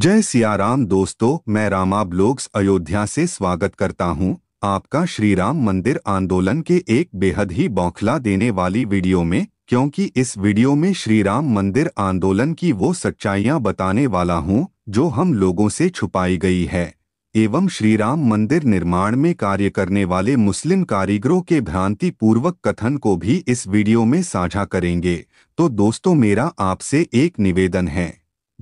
जय सियाराम दोस्तों मैं रामा ब्लॉग्स अयोध्या से स्वागत करता हूं आपका श्री राम मंदिर आंदोलन के एक बेहद ही बौखला देने वाली वीडियो में क्योंकि इस वीडियो में श्री राम मंदिर आंदोलन की वो सच्चाइयां बताने वाला हूं जो हम लोगों से छुपाई गई है एवं श्री राम मंदिर निर्माण में कार्य करने वाले मुस्लिम कारीगरों के भ्रांतिपूर्वक कथन को भी इस वीडियो में साझा करेंगे तो दोस्तों मेरा आपसे एक निवेदन है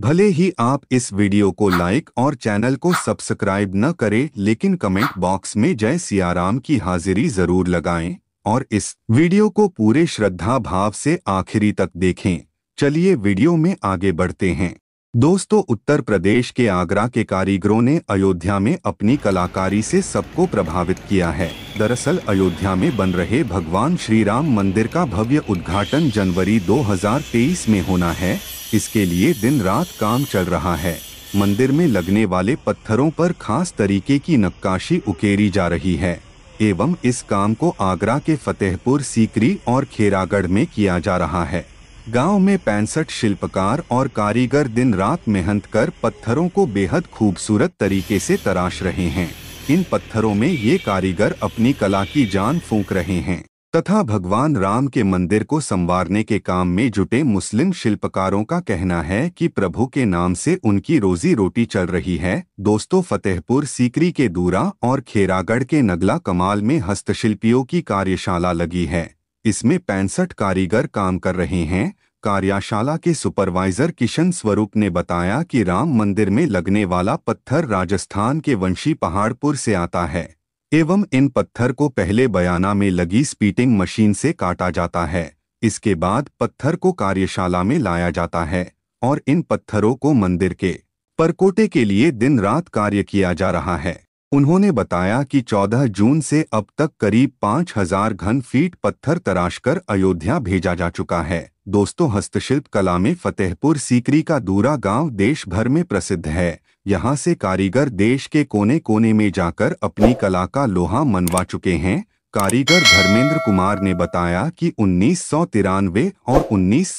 भले ही आप इस वीडियो को लाइक और चैनल को सब्सक्राइब न करें लेकिन कमेंट बॉक्स में जय सियाराम की हाजिरी जरूर लगाएं और इस वीडियो को पूरे श्रद्धा भाव से आखिरी तक देखें चलिए वीडियो में आगे बढ़ते हैं दोस्तों उत्तर प्रदेश के आगरा के कारीगरों ने अयोध्या में अपनी कलाकारी से सबको प्रभावित किया है दरअसल अयोध्या में बन रहे भगवान श्री राम मंदिर का भव्य उद्घाटन जनवरी 2023 में होना है इसके लिए दिन रात काम चल रहा है मंदिर में लगने वाले पत्थरों पर खास तरीके की नक्काशी उकेरी जा रही है एवं इस काम को आगरा के फतेहपुर सीकरी और खेरागढ़ में किया जा रहा है गांव में पैंसठ शिल्पकार और कारीगर दिन रात मेहनत कर पत्थरों को बेहद खूबसूरत तरीके से तराश रहे हैं इन पत्थरों में ये कारीगर अपनी कला की जान फूंक रहे हैं तथा भगवान राम के मंदिर को संवारने के काम में जुटे मुस्लिम शिल्पकारों का कहना है कि प्रभु के नाम से उनकी रोजी रोटी चल रही है दोस्तों फतेहपुर सीकरी के दूरा और खेरागढ़ के नगला कमाल में हस्तशिल्पियों की कार्यशाला लगी है इसमें पैंसठ कारीगर काम कर रहे हैं कार्यशाला के सुपरवाइजर किशन स्वरूप ने बताया कि राम मंदिर में लगने वाला पत्थर राजस्थान के वंशी पहाड़पुर से आता है एवं इन पत्थर को पहले बयाना में लगी स्पीटिंग मशीन से काटा जाता है इसके बाद पत्थर को कार्यशाला में लाया जाता है और इन पत्थरों को मंदिर के परकोटे के लिए दिन रात कार्य किया जा रहा है उन्होंने बताया कि 14 जून से अब तक करीब 5000 घन फीट पत्थर तराशकर अयोध्या भेजा जा चुका है दोस्तों हस्तशिल्प कला में फतेहपुर सीकरी का दूरा गांव देश भर में प्रसिद्ध है यहाँ से कारीगर देश के कोने कोने में जाकर अपनी कला का लोहा मनवा चुके हैं कारीगर धर्मेंद्र कुमार ने बताया कि उन्नीस और उन्नीस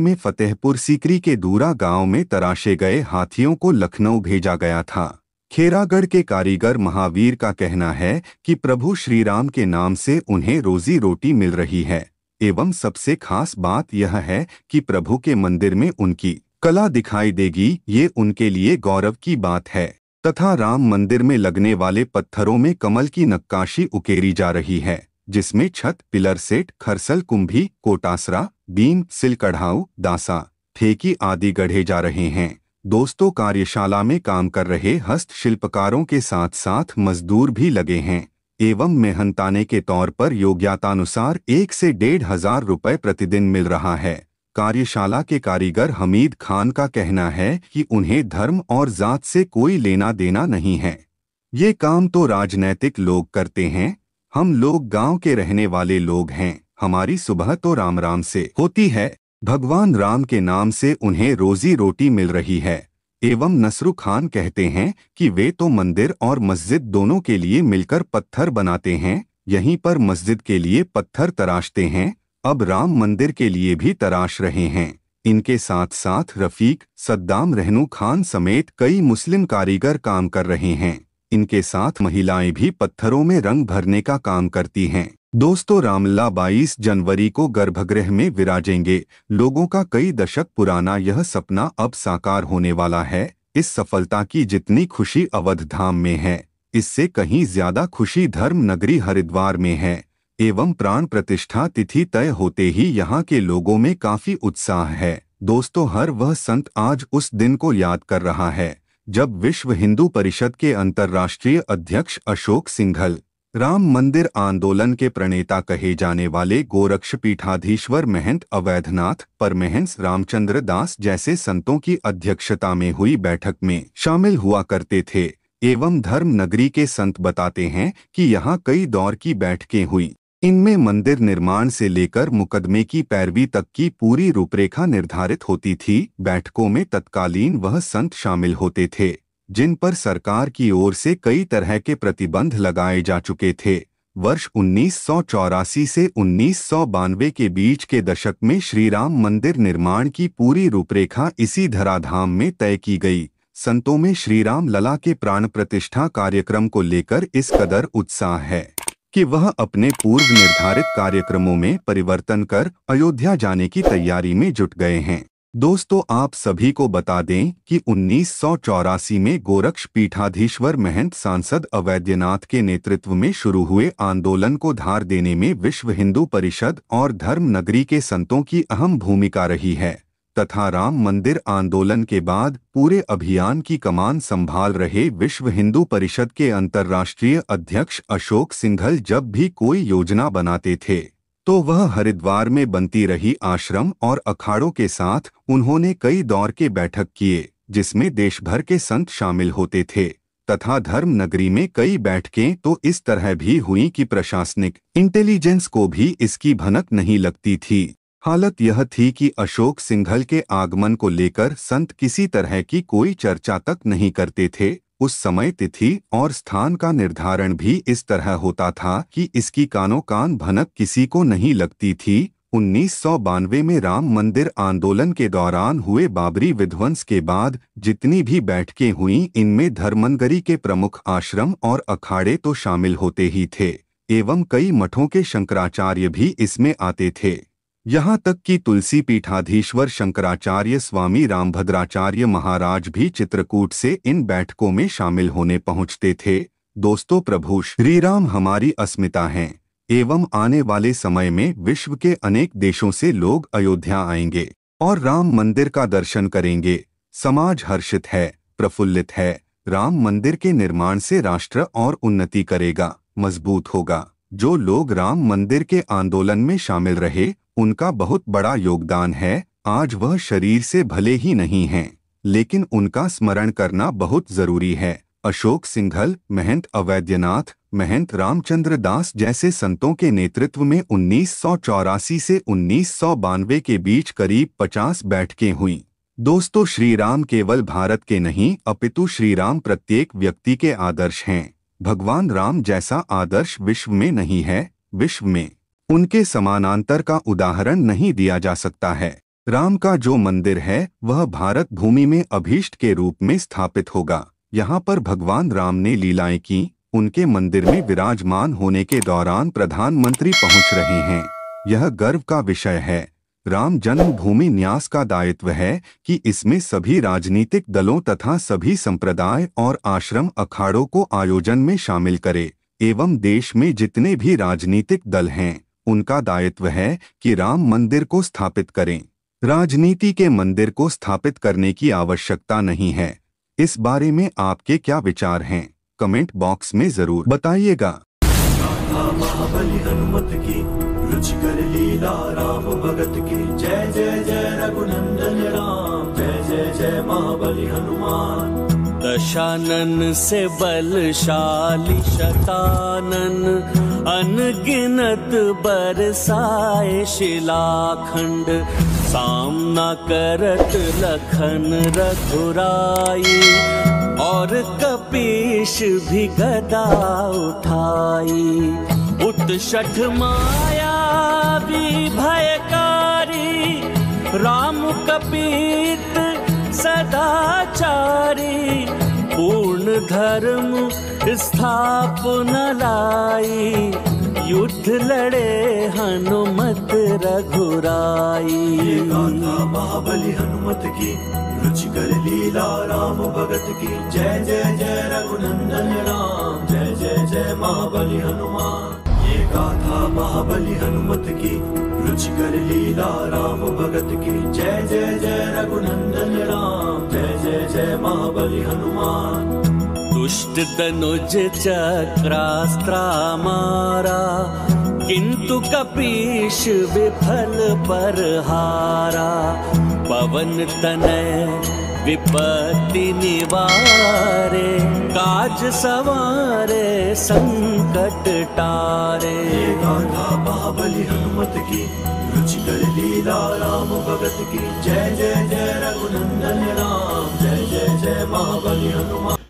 में फतेहपुर सीकरी के दूरा गांव में तराशे गए हाथियों को लखनऊ भेजा गया था खेरागढ़ के कारीगर महावीर का कहना है कि प्रभु श्रीराम के नाम से उन्हें रोजी रोटी मिल रही है एवं सबसे खास बात यह है कि प्रभु के मंदिर में उनकी कला दिखाई देगी ये उनके लिए गौरव की बात है तथा राम मंदिर में लगने वाले पत्थरों में कमल की नक्काशी उकेरी जा रही है जिसमें छत पिलर सेट खरसल कुंभी कोटासरा बीम सिलकढ़ाऊ दासा ठेकी आदि गढ़े जा रहे हैं दोस्तों कार्यशाला में काम कर रहे हस्तशिल्पकारों के साथ साथ मजदूर भी लगे हैं एवं मेहनताने के तौर पर योग्यतानुसार एक से डेढ़ हजार रुपये प्रतिदिन मिल रहा है कार्यशाला के कारीगर हमीद खान का कहना है कि उन्हें धर्म और जात से कोई लेना देना नहीं है ये काम तो राजनैतिक लोग करते हैं हम लोग गांव के रहने वाले लोग हैं हमारी सुबह तो राम राम से होती है भगवान राम के नाम से उन्हें रोजी रोटी मिल रही है एवं नसरू खान कहते हैं कि वे तो मंदिर और मस्जिद दोनों के लिए मिलकर पत्थर बनाते हैं यहीं पर मस्जिद के लिए पत्थर तराशते हैं अब राम मंदिर के लिए भी तराश रहे हैं इनके साथ साथ रफीक सद्दाम रहनू खान समेत कई मुस्लिम कारीगर काम कर रहे हैं इनके साथ महिलाएं भी पत्थरों में रंग भरने का काम करती हैं दोस्तों रामला 22 जनवरी को गर्भगृह में विराजेंगे लोगों का कई दशक पुराना यह सपना अब साकार होने वाला है इस सफलता की जितनी खुशी अवध धाम में है इससे कहीं ज्यादा खुशी धर्म नगरी हरिद्वार में है एवं प्राण प्रतिष्ठा तिथि तय होते ही यहाँ के लोगों में काफी उत्साह है दोस्तों हर वह संत आज उस दिन को याद कर रहा है जब विश्व हिंदू परिषद के अंतर्राष्ट्रीय अध्यक्ष अशोक सिंघल राम मंदिर आंदोलन के प्रणेता कहे जाने वाले गोरक्ष पीठाधीश्वर महंत अवैधनाथ परमहंस रामचंद्र दास जैसे संतों की अध्यक्षता में हुई बैठक में शामिल हुआ करते थे एवं धर्म नगरी के संत बताते हैं कि यहाँ कई दौर की बैठकें हुई इनमें मंदिर निर्माण से लेकर मुकदमे की पैरवी तक की पूरी रूपरेखा निर्धारित होती थी बैठकों में तत्कालीन वह संत शामिल होते थे जिन पर सरकार की ओर से कई तरह के प्रतिबंध लगाए जा चुके थे वर्ष उन्नीस से उन्नीस के बीच के दशक में श्रीराम मंदिर निर्माण की पूरी रूपरेखा इसी धराधाम में तय की गई संतों में श्रीराम लला के प्राण प्रतिष्ठा कार्यक्रम को लेकर इस कदर उत्साह है कि वह अपने पूर्व निर्धारित कार्यक्रमों में परिवर्तन कर अयोध्या जाने की तैयारी में जुट गए हैं दोस्तों आप सभी को बता दें कि उन्नीस में गोरक्ष पीठाधीश्वर महंत सांसद अवैद्यनाथ के नेतृत्व में शुरू हुए आंदोलन को धार देने में विश्व हिंदू परिषद और धर्म नगरी के संतों की अहम भूमिका रही है तथा राम मंदिर आंदोलन के बाद पूरे अभियान की कमान संभाल रहे विश्व हिंदू परिषद के अंतर्राष्ट्रीय अध्यक्ष अशोक सिंघल जब भी कोई योजना बनाते थे तो वह हरिद्वार में बनती रही आश्रम और अखाड़ों के साथ उन्होंने कई दौर के बैठक किए जिसमें देशभर के संत शामिल होते थे तथा धर्म नगरी में कई बैठकें तो इस तरह भी हुई कि प्रशासनिक इंटेलिजेंस को भी इसकी भनक नहीं लगती थी हालत यह थी कि अशोक सिंघल के आगमन को लेकर संत किसी तरह की कोई चर्चा तक नहीं करते थे उस समय तिथि और स्थान का निर्धारण भी इस तरह होता था कि इसकी कानों कान भनक किसी को नहीं लगती थी उन्नीस में राम मंदिर आंदोलन के दौरान हुए बाबरी विध्वंस के बाद जितनी भी बैठकें हुई इनमें धर्मनगरी के प्रमुख आश्रम और अखाड़े तो शामिल होते ही थे एवं कई मठों के शंकराचार्य भी इसमें आते थे यहाँ तक कि तुलसी पीठाधीश्वर शंकराचार्य स्वामी रामभद्राचार्य महाराज भी चित्रकूट से इन बैठकों में शामिल होने पहुँचते थे दोस्तों प्रभु श्री राम हमारी अस्मिता हैं एवं आने वाले समय में विश्व के अनेक देशों से लोग अयोध्या आएंगे और राम मंदिर का दर्शन करेंगे समाज हर्षित है प्रफुल्लित है राम मंदिर के निर्माण से राष्ट्र और उन्नति करेगा मजबूत होगा जो लोग राम मंदिर के आंदोलन में शामिल रहे उनका बहुत बड़ा योगदान है आज वह शरीर से भले ही नहीं हैं लेकिन उनका स्मरण करना बहुत जरूरी है अशोक सिंघल महंत अवैद्यनाथ महंत रामचंद्र दास जैसे संतों के नेतृत्व में उन्नीस से उन्नीस के बीच करीब 50 बैठकें हुई दोस्तों श्रीराम केवल भारत के नहीं अपितु श्रीराम प्रत्येक व्यक्ति के आदर्श हैं भगवान राम जैसा आदर्श विश्व में नहीं है विश्व में उनके समानांतर का उदाहरण नहीं दिया जा सकता है राम का जो मंदिर है वह भारत भूमि में अभीष्ट के रूप में स्थापित होगा यहाँ पर भगवान राम ने लीलाएं की उनके मंदिर में विराजमान होने के दौरान प्रधानमंत्री पहुँच रहे हैं यह गर्व का विषय है राम जन्मभूमि न्यास का दायित्व है कि इसमें सभी राजनीतिक दलों तथा सभी संप्रदाय और आश्रम अखाड़ों को आयोजन में शामिल करे एवं देश में जितने भी राजनीतिक दल हैं उनका दायित्व है कि राम मंदिर को स्थापित करें राजनीति के मंदिर को स्थापित करने की आवश्यकता नहीं है इस बारे में आपके क्या विचार हैं कमेंट बॉक्स में जरूर बताइएगा रुचि कर लीला राम भगत की जय जय जय रघुनंदन राम जय जय जय महाबली हनुमान दशानन से बलशाली शतानन अनगिनत बरसाए शिलाखंड सामना करत लखन रघुराई और कपीश भी गदा उठाई उत्सठ माया भी भयकारी राम कपीत सदाचारी पूर्ण धर्म स्थापन लाई युद्ध लड़े हनुमत रघुराई ये गाथा महाबली हनुमत की रुचिकर लीला राम भगत की जय जय जय रघुनंदन राम जय जय जय महाबली हनुमान करता था महाबली हनुमत की रुच कर लीला राम भगत की जय जय जय रघुनंदन राम जय जय जय महाबली हनुमान दुष्ट तनुज चक्रास्त्रा मारा किंतु कपीश विफल पर हारा पवन तनय विपत्ति निवारे काज सवारे संकट टारे गाथा बाबली हनुमत की रुचिकर लीला राम भगत की जय जय जय रघुनंदन राम जय जय जय महाबली हनुमान